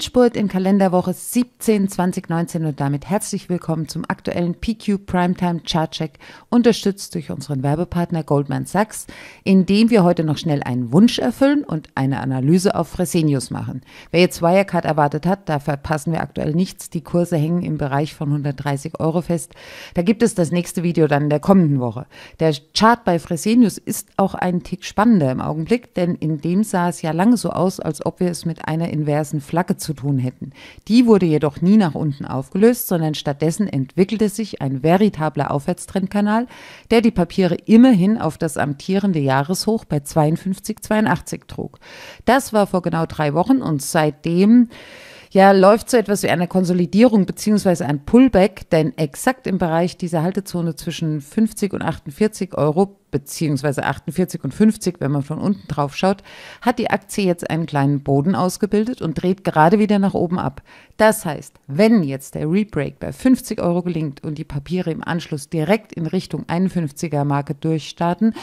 Endspurt in Kalenderwoche 17 2019 und damit herzlich willkommen zum aktuellen PQ Primetime Chartcheck, unterstützt durch unseren Werbepartner Goldman Sachs, indem wir heute noch schnell einen Wunsch erfüllen und eine Analyse auf Fresenius machen. Wer jetzt Wirecard erwartet hat, da verpassen wir aktuell nichts. Die Kurse hängen im Bereich von 130 Euro fest. Da gibt es das nächste Video dann in der kommenden Woche. Der Chart bei Fresenius ist auch ein Tick spannender im Augenblick, denn in dem sah es ja lange so aus, als ob wir es mit einer inversen Flagge zu zu tun hätten. Die wurde jedoch nie nach unten aufgelöst, sondern stattdessen entwickelte sich ein veritabler Aufwärtstrendkanal, der die Papiere immerhin auf das amtierende Jahreshoch bei 52,82 trug. Das war vor genau drei Wochen und seitdem ja, läuft so etwas wie eine Konsolidierung beziehungsweise ein Pullback, denn exakt im Bereich dieser Haltezone zwischen 50 und 48 Euro beziehungsweise 48 und 50, wenn man von unten drauf schaut, hat die Aktie jetzt einen kleinen Boden ausgebildet und dreht gerade wieder nach oben ab. Das heißt, wenn jetzt der Rebreak bei 50 Euro gelingt und die Papiere im Anschluss direkt in Richtung 51er Marke durchstarten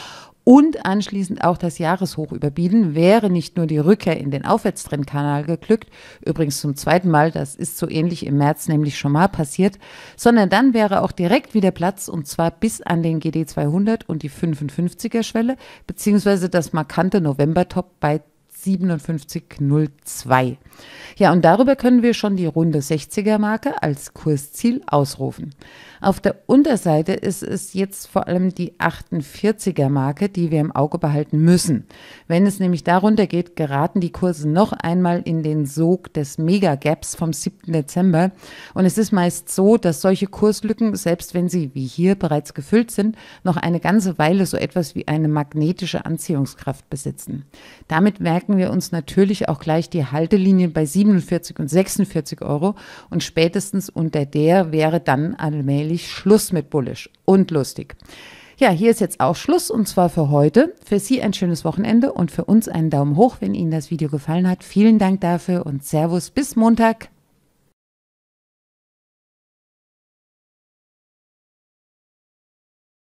und anschließend auch das Jahreshoch überbieten, wäre nicht nur die Rückkehr in den Aufwärtstrendkanal geglückt, übrigens zum zweiten Mal, das ist so ähnlich im März nämlich schon mal passiert, sondern dann wäre auch direkt wieder Platz und zwar bis an den GD 200 und die 55er Schwelle, beziehungsweise das markante November-Top bei 5702. Ja, und darüber können wir schon die runde 60er-Marke als Kursziel ausrufen. Auf der Unterseite ist es jetzt vor allem die 48er-Marke, die wir im Auge behalten müssen. Wenn es nämlich darunter geht, geraten die Kurse noch einmal in den Sog des Mega-Gaps vom 7. Dezember. Und es ist meist so, dass solche Kurslücken, selbst wenn sie wie hier bereits gefüllt sind, noch eine ganze Weile so etwas wie eine magnetische Anziehungskraft besitzen. Damit merken merken wir uns natürlich auch gleich die Haltelinien bei 47 und 46 Euro und spätestens unter der wäre dann allmählich Schluss mit Bullish und lustig. Ja, hier ist jetzt auch Schluss und zwar für heute. Für Sie ein schönes Wochenende und für uns einen Daumen hoch, wenn Ihnen das Video gefallen hat. Vielen Dank dafür und Servus bis Montag.